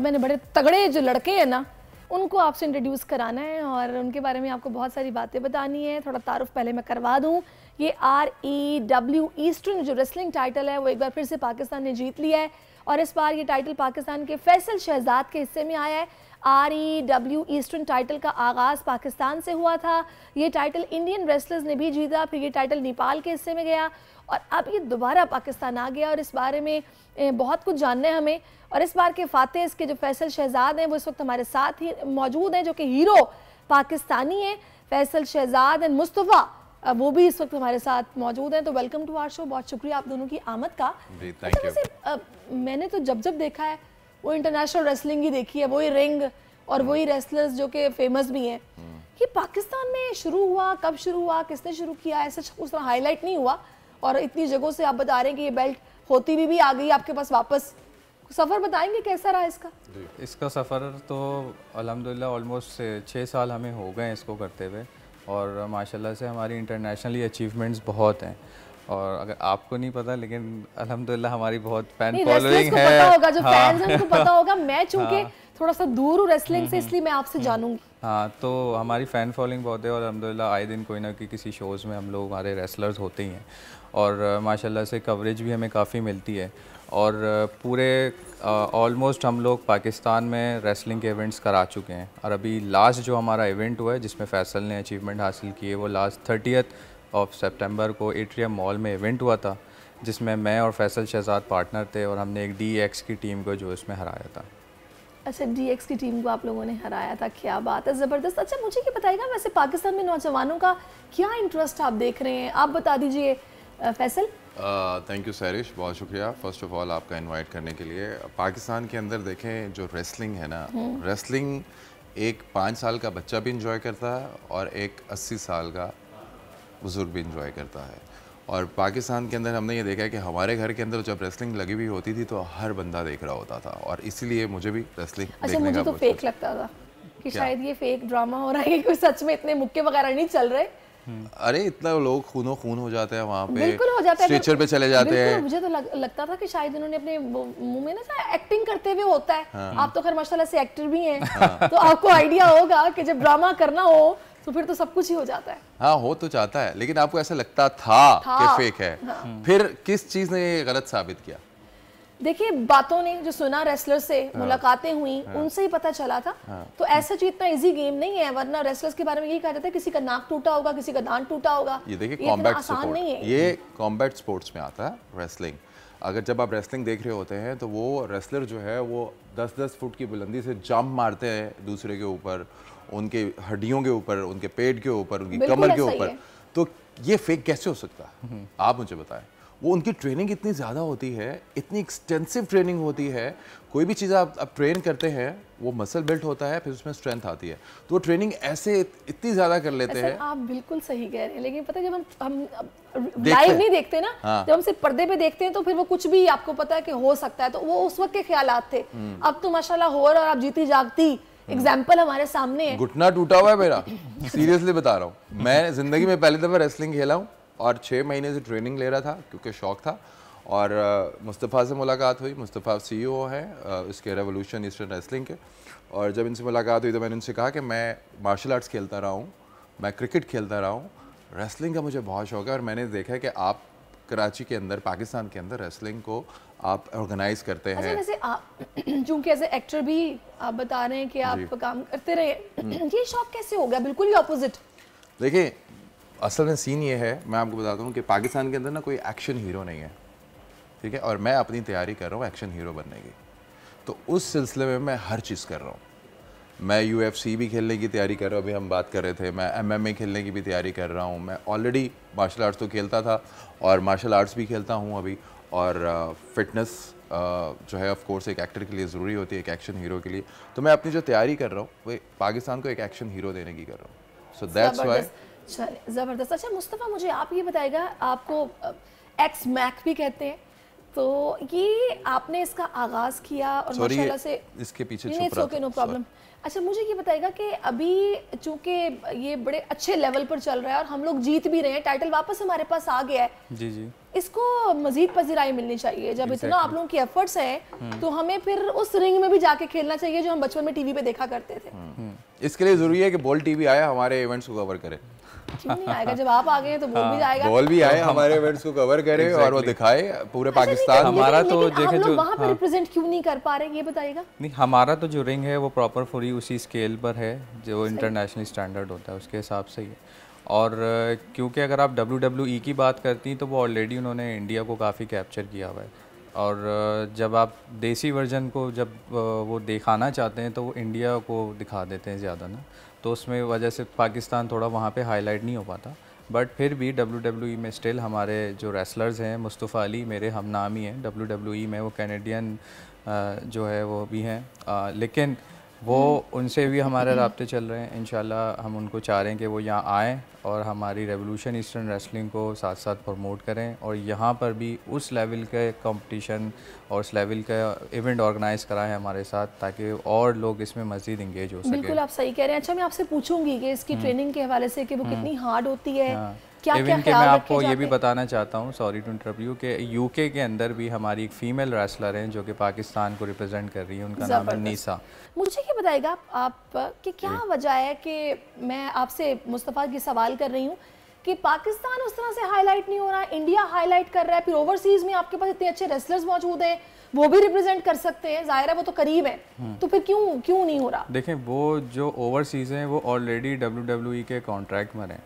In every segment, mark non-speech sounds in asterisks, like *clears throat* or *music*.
मैंने बड़े तगड़े जो लड़के हैं ना उनको आपसे इंट्रोड्यूस कराना है और उनके बारे में आपको बहुत सारी बातें बतानी है थोड़ा तारुफ पहले मैं करवा दूं ये आर ई डब्ल्यू ईस्टर्न जो रेसलिंग टाइटल है वो एक बार फिर से पाकिस्तान ने जीत लिया है और इस बार ये टाइटल पाकिस्तान के फैसल शहजाद के हिस्से में आया है R E W eastern title का आगाज़ पाकिस्तान से हुआ था ये टाइटल इंडियन रेसलर्स ने भी जीता फिर ये टाइटल नेपाल के हिस्से में गया और अब ये दोबारा पाकिस्तान आ गया और इस बारे में बहुत कुछ जानना है हमें और इस बार के फातह इसके जो फैसल शहजाद हैं वो इस वक्त हमारे साथ ही मौजूद हैं जो कि हीरो पाकिस्तानी हैं फैसल शहजाद एंड मुस्तफ़ा वो भी इस वक्त हमारे साथ मौजूद हैं तो वेलकम टू आर शो बहुत शुक्रिया आप दोनों की आमद का जी तो तो मैंने तो जब जब देखा है वो इंटरनेशनल रेसलिंग ही देखी है वही रिंग और hmm. वही रेसलर्स जो कि फेमस भी हैं hmm. ये पाकिस्तान में शुरू हुआ कब शुरू हुआ किसने शुरू किया ऐसा उस तरह हाईलाइट नहीं हुआ और इतनी जगहों से आप बता रहे हैं कि ये बेल्ट होती हुई भी, भी आ गई आपके पास वापस सफ़र बताएंगे कैसा रहा इसका इसका सफ़र तो अलहमदिल्ला ऑलमोस्ट छः साल हमें हो गए इसको करते हुए और माशाल्लाह से हमारी इंटरनेशनली अचीवमेंट्स बहुत हैं और अगर आपको नहीं पता लेकिन अल्हम्दुलिल्लाह हमारी बहुत फैन फॉलोइंग है पता होगा जो हाँ। फैंस हैं उनको पता होगा *laughs* मैं चूंकि हाँ। थोड़ा सा दूर हूँ रेसलिंग से हम्म, इसलिए मैं आपसे हम्म। जानूंगी हाँ तो हमारी फ़ैन फॉलोइंग बहुत है और अलहमदिल्ला आए दिन कोई ना कोई किसी शोज़ में हम लोग हमारे रेसलर्स होते ही हैं और माशाल्लाह से कवरेज भी हमें काफ़ी मिलती है और पूरे ऑलमोस्ट हम लोग पाकिस्तान में रेसलिंग के इवेंट्स करा चुके हैं और अभी लास्ट जो हमारा इवेंट हुआ है जिसमें फैसल ने अचीवमेंट हासिल की है वो लास्ट थर्टियथ ऑफ सितंबर को एट्रियम मॉल में इवेंट हुआ था जिसमें मैं और फैसल शहजाद पार्टनर थे और हमने एक डी एक्स e की टीम को जो इसमें हराया था अच्छा डी एक्स e की टीम को आप लोगों ने हराया था क्या बात है ज़बरदस्त अच्छा मुझे ये बताइएगा वैसे पाकिस्तान में नौजवानों का क्या इंटरेस्ट आप देख रहे हैं आप बता दीजिए फैसल थैंक यू सैरिश बहुत शुक्रिया फर्स्ट ऑफ ऑल आपका इनवाइट करने के लिए पाकिस्तान के अंदर देखें जो रेसलिंग है ना रेसलिंग हम्म। एक पाँच साल का बच्चा भी इंजॉय करता है और एक अस्सी साल का बुज़ुर्ग भी इंजॉय करता है और पाकिस्तान के अंदर हमने ये देखा है कि हमारे घर के अंदर जब रेसलिंग लगी हुई होती थी तो हर बंदा देख रहा होता था और इसीलिए मुझे भी रेसलिंग अच्छा मुझे तो फेक लगता था कि शायद ये फेक ड्रामा हो रहा है कि सच में इतने मुक्के वगैरह नहीं चल रहे हम्म। अरे इतना लोग खूनो खून हो जाते हैं वहाँ पे बिल्कुल हो जाता है पे चले जाते हैं मुझे तो लग, लगता था कि शायद इन्होंने अपने मुंह में ना एक्टिंग करते हुए होता है हाँ। आप तो खैर माशाल्लाह से एक्टर भी हैं हाँ। तो आपको आइडिया होगा कि जब ड्रामा करना हो तो फिर तो सब कुछ ही हो जाता है हाँ हो तो जाता है लेकिन आपको ऐसा लगता था, था कि फेक है हाँ। फिर किस चीज ने गलत साबित किया देखिए बातों ने जो सुना रेसलर से हाँ, मुलाकातें हुई हाँ, उनसे ही पता चला था हाँ, तो ऐसा चीज इतना इजी गेम नहीं है वरना रेसलर्स के बारे में यही कहा जाता है किसी का नाक टूटा होगा किसी का दांत टूटा होगा ये देखिए कॉम्बैट आसान नहीं है ये कॉम्बैट स्पोर्ट्स में आता है रेसलिंग अगर जब आप रेसलिंग देख रहे होते हैं तो वो रेसलर जो है वो 10-10 फुट की बुलंदी से जंप मारते हैं दूसरे के ऊपर उनके हड्डियों के ऊपर उनके पेट के ऊपर उनकी कमर के ऊपर तो ये फेक कैसे हो सकता है हम्म। आप मुझे बताएं वो उनकी ट्रेनिंग इतनी ज़्यादा होती है इतनी एक्सटेंसिव ट्रेनिंग होती है कोई भी चीज़ आप आप ट्रेन करते हैं वो मसल बिल्ट होता है फिर उसमें स्ट्रेंथ आती है तो वो ट्रेनिंग ऐसे इतनी ज़्यादा कर लेते हैं आप बिल्कुल सही कह रहे हैं लेकिन पता है जब हम हम लाइव नहीं देखते ना हाँ। जब हम सिर्फ पर्दे पे देखते हैं तो फिर वो कुछ भी आपको पता है कि हो सकता है तो वो उस वक्त के ख्याल थे हम्म। अब तो माशाला हो और आप जीती जागती एग्जाम्पल हम्म। हमारे सामने घुटना टूटा हुआ है मेरा सीरियसली *laughs* बता रहा हूँ मैं जिंदगी में पहली दफा रेसलिंग खेला हूँ और छः महीने से ट्रेनिंग ले रहा था क्योंकि शौक था और मुस्तफ़ा से मुलाकात हुई मुस्तफ़ा सी ओ e है इसके रेवोल्यूशन ईस्टर्न रेसलिंग के और जब इनसे मुलाकात हुई तो मैंने उनसे कहा कि मैं मार्शल आर्ट्स खेलता रहा हूँ मैं क्रिकेट खेलता रहा हूँ रेसलिंग का मुझे बहुत शौक है और मैंने देखा है कि आप कराची के अंदर पाकिस्तान के अंदर रेसलिंग को आप ऑर्गेनाइज करते अच्छा, हैं चूँकि आप एज *clears throat* एक्टर भी आप बता रहे हैं कि आप काम करते रहे हम्म। ये शौक कैसे हो गया बिल्कुल ही अपोजिट देखिए असल में सीन ये है मैं आपको बताता हूँ कि पाकिस्तान के अंदर ना कोई एक्शन हीरो नहीं है ठीक है और मैं अपनी तैयारी कर रहा हूँ एक्शन हीरो बनने की तो उस सिलसिले में मैं हर चीज़ कर रहा हूँ मैं यू भी खेलने की तैयारी कर रहा हूँ अभी हम बात कर रहे थे मैं एम खेलने की भी तैयारी कर रहा हूँ मैं ऑलरेडी मार्शल आर्ट्स तो खेलता था और मार्शल आर्ट्स भी खेलता हूँ अभी और फिटनेस uh, uh, जो है ऑफ कोर्स एक एक्टर के लिए ज़रूरी होती है एक एक्शन हीरो के लिए तो मैं अपनी जो तैयारी कर रहा हूँ वो पाकिस्तान को एक एक्शन हीरो देने की कर रहा हूँ सो दैट्स वाई ज़बरदस्त अच्छा मुस्तफ़ा मुझे आप ये बताएगा आपको एक्स मैक भी कहते हैं तो ये आपने इसका आगाज किया और माशाल्लाह से इसके पीछे नहीं नहीं रहा नो प्रॉब्लम अच्छा मुझे ये बताएगा कि अभी चूंकि ये बड़े अच्छे लेवल पर चल रहा है और हम लोग जीत भी रहे हैं टाइटल वापस हमारे पास आ गया है जी जी इसको मजीद पजीराई मिलनी चाहिए जब exactly. इतना आप लोगों की एफर्ट्स है हम्म। तो हमें फिर उस रिंग में भी जाके खेलना चाहिए जो हम बचपन में टीवी पे देखा करते थे हम्म। इसके लिए जरूरी है कि बोल टीवी आया हमारे इवेंट्स को कवर करे आएगा जब आप आ गए तो बॉल भी हाँ। जाएगा बॉल भी आए हमारे इवेंट्स को कवर और वो दिखाए पूरे अच्छा, पाकिस्तान हमारा तो देखे जो पर रिप्रेजेंट हाँ। क्यों नहीं कर पा रहे ये बताइएगा नहीं हमारा तो जो रिंग है वो प्रॉपर उसी स्केल पर है जो इंटरनेशनल स्टैंडर्ड होता है उसके हिसाब से ही और क्योंकि अगर आप डब्ल्यू e की बात करती हैं तो वो ऑलरेडी उन्होंने इंडिया को काफ़ी कैप्चर किया हुआ है और जब आप देसी वर्जन को जब वो दिखाना चाहते हैं तो वो इंडिया को दिखा देते हैं ज़्यादा ना तो उसमें वजह से पाकिस्तान थोड़ा वहाँ पे हाईलाइट नहीं हो पाता बट फिर भी डब्ल्यू e में स्टिल हमारे जो रेसलर्स हैं मुस्तफ़ा अली मेरे हम नाम ही हैं डब्ल्यू e में वो कैनेडियन जो है वो भी हैं लेकिन वो उनसे भी हमारे रबते चल रहे हैं इन हम उनको चाह रहे हैं कि वो यहाँ आएँ और हमारी रेवोल्यूशन ईस्टर्न रेसलिंग को साथ साथ प्रमोट करें और यहाँ पर भी उस लेवल के कंपटीशन और उस लेवल का इवेंट ऑर्गेनाइज कराएं हमारे साथ ताकि और लोग इसमें मज़ीद इंगेज हो सके बिल्कुल आप सही कह रहे हैं अच्छा मैं आपसे पूछूंगी कि इसकी ट्रेनिंग हम्म। के हवाले से कि वो हम्म। कितनी हार्ड होती है हाँ। क्या इवन के मैं आपको ये भी बताना चाहता हूँ सॉरी टू इंटरव्यू के यूके के अंदर भी हमारी एक फीमेल रेसलर हैं जो कि पाकिस्तान को रिप्रेजेंट कर रही है उनका नाम है नीसा मुझे ये बताएगा आप कि क्या वजह है कि मैं आपसे मुस्तफ़ा की सवाल कर रही हूँ कि पाकिस्तान उस तरह से हाईलाइट नहीं हो रहा है इंडिया हाईलाइट कर रहा है फिर ओवरसीज़ में आपके पास इतने अच्छे रेसलर्स मौजूद हैं वो भी रिप्रेजेंट कर सकते हैं जाहिर है वो तो करीब है हम्म। तो फिर क्यों क्यों नहीं हो रहा देखें वो जो ओवरसीज़ हैं वो ऑलरेडी डब्ल्यू e के कॉन्ट्रैक्ट में हैं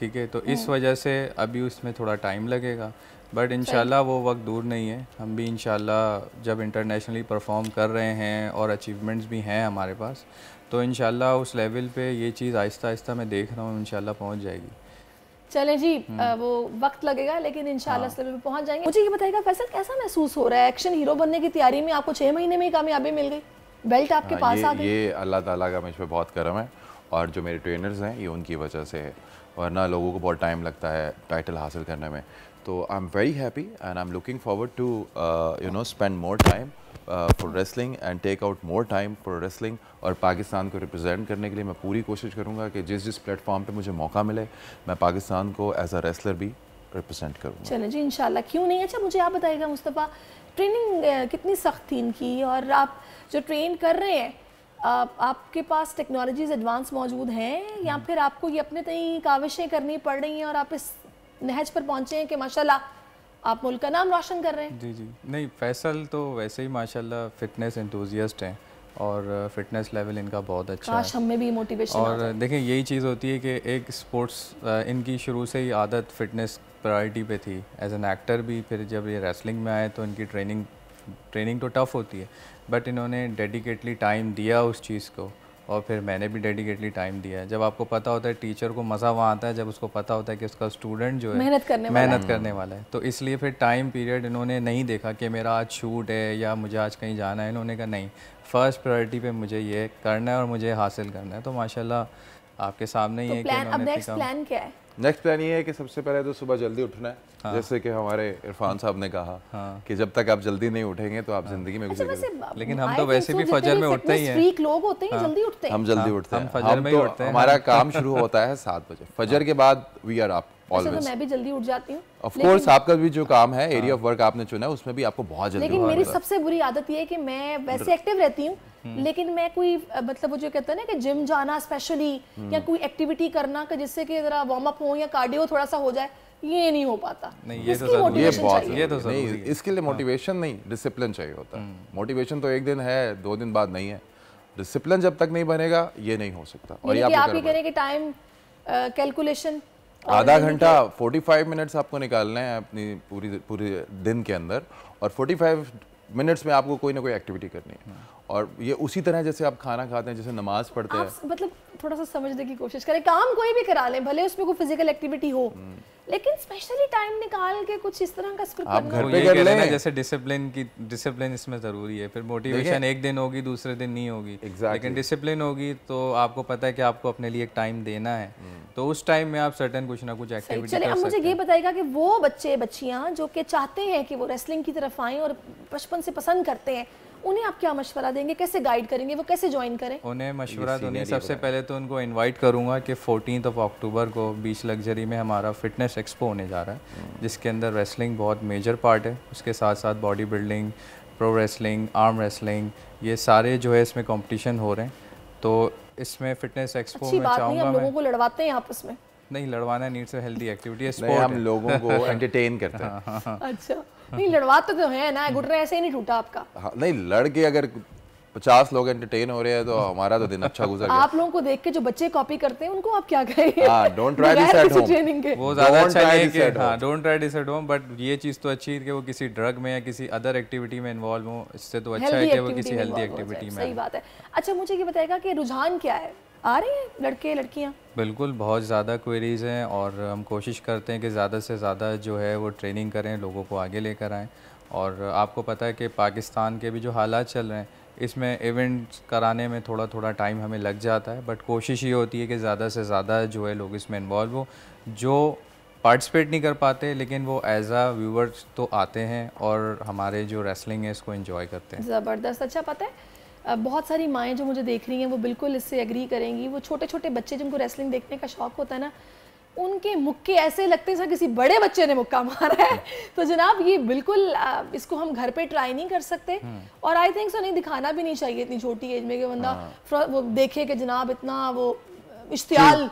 ठीक है तो हम्म। इस वजह से अभी उसमें थोड़ा टाइम लगेगा बट इन वो वक्त दूर नहीं है हम भी इन जब इंटरनेशनली परफॉर्म कर रहे हैं और अचीवमेंट्स भी हैं हमारे पास तो इन उस लेवल पे ये चीज़ आहिस्ता आहिस्ता मैं देख रहा हूँ इन पहुँच जाएगी चले जी आ, हम्म। वो वक्त लगेगा लेकिन इंशाल्लाह हाँ। पे जाएंगे मुझे ये बताइएगा फैसल कैसा महसूस हो रहा है एक्शन हीरो बनने की तैयारी में आपको छः महीने में ही कामयाबी मिल गई बेल्ट आपके हाँ, पास आ गई ये अल्लाह तला का मुझ पर बहुत करम है और जो मेरे ट्रेनर्स हैं ये उनकी वजह से है वरना लोगों को बहुत टाइम लगता है टाइटल हासिल करने में तो I am very happy and I am looking forward to you know spend more time for wrestling and take out more time for wrestling और पाकिस्तान को रिप्रेजेंट करने के लिए मैं पूरी कोशिश करूँगा कि जिस जिस प्लेटफॉर्म पर मुझे मौका मिले मैं पाकिस्तान को एज अ रेसलर भी रिप्रेजेंट करूँ चलो जी इन क्यों नहीं अच्छा मुझे आप बताइएगा मुस्तफ़ा ट्रेनिंग uh, कितनी सख्त थी इनकी और आप जो ट्रेन कर रहे हैं आपके पास टेक्नोलॉजीज एडवांस मौजूद हैं या हम्म। फिर आपको ये अपने तई काविशें करनी पड़ रही हैं और आप इस नहज पर पहुंचे हैं कि माशाल्लाह आप मुल्क का नाम रोशन कर रहे हैं जी जी नहीं फैसल तो वैसे ही माशाल्लाह फिटनेस इंथ्यूजियास्ट हैं और फिटनेस लेवल इनका बहुत अच्छा काश है हमें भी मोटिवेशन और देखें यही चीज़ होती है कि एक स्पोर्ट्स इनकी शुरू से ही आदत फिटनेस प्रायोरिटी पे थी एज एन एक्टर भी फिर जब ये रेसलिंग में आए तो इनकी ट्रेनिंग ट्रेनिंग तो टफ़ होती है बट इन्होंने डेडिकेटली टाइम दिया उस चीज़ को और फिर मैंने भी डेडिकेटली टाइम दिया जब आपको पता होता है टीचर को मज़ा वहाँ आता है जब उसको पता होता है कि उसका स्टूडेंट जो है मेहनत करने मेहनत करने वाला है तो इसलिए फिर टाइम पीरियड इन्होंने नहीं देखा कि मेरा आज शूट है या मुझे आज कहीं जाना है इन्होंने कहा नहीं फ़र्स्ट प्रायोरिटी पे मुझे ये करना है और मुझे हासिल करना है तो माशाल्लाह आपके सामने ही तो है कि प्लान क्या है नेक्स्ट प्लान ये है कि सबसे पहले तो सुबह जल्दी उठना है हाँ। जैसे कि हमारे इरफान साहब ने कहा हाँ। कि जब तक आप जल्दी नहीं उठेंगे तो आप हाँ। जिंदगी में अच्छा लेकिन हम तो, तो वैसे भी फजर में उठते ही हैं लोग होते हैं हाँ। जल्दी उठते हैं हम जल्दी हाँ, उठते हैं फजर में तो ही उठते हैं हमारा हाँ। काम शुरू होता है सात बजे फजर के बाद वी आर अप ऑलवेज मैं भी जल्दी उठ जाती हूँ ऑफ आपका भी जो काम है एरिया ऑफ वर्क आपने चुना है उसमें भी आपको बहुत जल्दी लेकिन मेरी सबसे बुरी आदत ये है कि मैं वैसे एक्टिव रहती हूँ हम्म। लेकिन मैं कोई मतलब वो जो कहते हैं ना कि जिम जाना स्पेशली हम्म। या कोई एक्टिविटी करना जिससे कि जरा वार्म अप हो या कार्डियो थोड़ा सा हो जाए ये नहीं हो पाता नहीं ये तो ये बहुत ये तो नहीं इसके लिए मोटिवेशन हाँ। नहीं डिसिप्लिन चाहिए होता है मोटिवेशन हम्म। तो एक दिन है दो दिन बाद नहीं है डिसिप्लिन जब तक नहीं बनेगा ये नहीं हो सकता और ये आप ये कह रहे हैं कि टाइम कैलकुलेशन आधा घंटा 45 मिनट्स आपको निकालना है अपनी पूरी पूरी दिन के अंदर और 45 मिनट्स में आपको कोई ना कोई एक्टिविटी करनी है हाँ। और ये उसी तरह जैसे आप खाना खाते हैं जैसे नमाज पढ़ते हैं मतलब थोड़ा सा समझने की कोशिश करें काम कोई भी करा लें भले उसमें कोई फिजिकल एक्टिविटी हो हम्म। लेकिन स्पेशली टाइम निकाल के कुछ इस तरह का स्क्रिप्ट आप घर पे कर लें जैसे डिसिप्लिन की डिसिप्लिन इसमें ज़रूरी है फिर मोटिवेशन एक दिन होगी दूसरे दिन नहीं होगी exactly. लेकिन डिसिप्लिन होगी तो आपको पता है कि आपको अपने लिए एक टाइम देना है हम्म। तो उस टाइम में आप सर्टन कुछ ना कुछ एक्टिविटी चलिए मुझे ये बताएगा की वो बच्चे बच्चियाँ जो कि चाहते हैं कि वो रेसलिंग की तरफ आए और बचपन से पसंद करते हैं उन्हें आप क्या मशवरा देंगे कैसे गाइड करेंगे वो कैसे ज्वाइन करें उन्हें मशवरा तो नहीं सबसे पहले तो उनको इनवाइट करूंगा कि फोर्टीन ऑफ अक्टूबर को बीच लग्जरी में हमारा फिटनेस एक्सपो होने जा रहा है हम्म। जिसके अंदर रेसलिंग बहुत मेजर पार्ट है उसके साथ साथ body building pro wrestling arm wrestling ये सारे जो है इसमें कॉम्पिटिशन हो रहे हैं तो इसमें फिटनेस एक्सपो में चाहूँगा लोगों को लड़वाते हैं आपस में नहीं लड़वाना नीड्स हेल्दी एक्टिविटी है हम लोगों को एंटरटेन *laughs* करते हैं हाँ, हाँ, हाँ। अच्छा नहीं लड़वा तो, तो है ना घुटने ऐसे ही नहीं टूटा आपका हाँ, नहीं लड़के अगर पचास लोग एंटरटेन हो रहे हैं तो हमारा तो दिन अच्छा गुजर गया आप लोगों को देख के जो बच्चे कॉपी करते हैं उनको आप क्या कहेंगे डोंट ट्राई दिस होम वो ज्यादा अच्छा नहीं कि don't try this home but ये चीज तो अच्छी है कि वो किसी ड्रग में या किसी अदर एक्टिविटी में इन्वॉल्व हो इससे तो अच्छा है कि वो किसी हेल्दी अच्छा, एक्टिविटी में सही बात है अच्छा मुझे ये बताएगा कि रुझान क्या है आ रहे हैं लड़के लड़कियाँ बिल्कुल बहुत ज़्यादा क्वेरीज़ हैं और हम कोशिश करते हैं कि ज़्यादा से ज़्यादा जो है वो ट्रेनिंग करें लोगों को आगे लेकर आएँ और आपको पता है कि पाकिस्तान के भी जो हालात चल रहे हैं इसमें इवेंट्स कराने में थोड़ा थोड़ा टाइम हमें लग जाता है बट कोशिश ये होती है कि ज़्यादा से ज़्यादा जो है लोग इसमें इन्वॉल्व हो जो पार्टिसिपेट नहीं कर पाते लेकिन वो एज आ व्यूवर्स तो आते हैं और हमारे जो रेसलिंग है इसको इन्जॉय करते हैं ज़बरदस्त अच्छा पता है बहुत सारी माएँ जो मुझे देख रही हैं वो बिल्कुल इससे एग्री करेंगी वो छोटे छोटे बच्चे जिनको रेसलिंग देखने का शौक होता है ना उनके मुक्के ऐसे लगते हैं सर किसी बड़े बच्चे ने मुक्का मारा है *laughs* तो जनाब ये बिल्कुल इसको हम घर पे ट्राई नहीं कर सकते हम्म। और आई थिंक सो नहीं दिखाना भी नहीं चाहिए इतनी छोटी एज में कि बंदा हाँ। वो देखे कि जनाब इतना वो इश्तियाल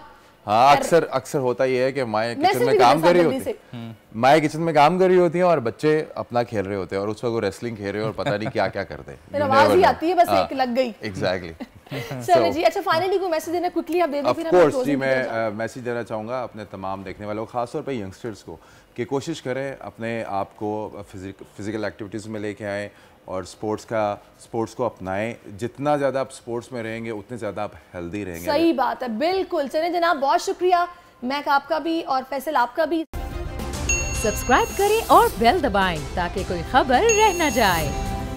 हाँ अक्सर अक्सर होता ही है कि माए किचन में काम कर रही होती है माए किचन में काम कर रही होती हैं और बच्चे अपना खेल रहे होते हैं और उस वक्त वो रेसलिंग खेल रहे हैं और पता नहीं क्या क्या करते हैं *laughs* आवाज ही आती है बस हाँ, एक लग गई एग्जैक्टली मैसेज *laughs* अच्छा, देना चाहूँगा अपने तमाम देखने वालों खासतौर पर यंगस्टर्स को कि कोशिश करें अपने आप को फिज़िकल एक्टिविटीज़ में लेके आएँ और स्पोर्ट्स का स्पोर्ट्स को अपनाएं जितना ज़्यादा आप स्पोर्ट्स में रहेंगे उतने ज़्यादा आप हेल्दी रहेंगे सही बात है बिल्कुल चले जनाब बहुत शुक्रिया मैक आपका भी और फैसल आपका भी सब्सक्राइब करें और बेल दबाएं ताकि कोई खबर रह न जाए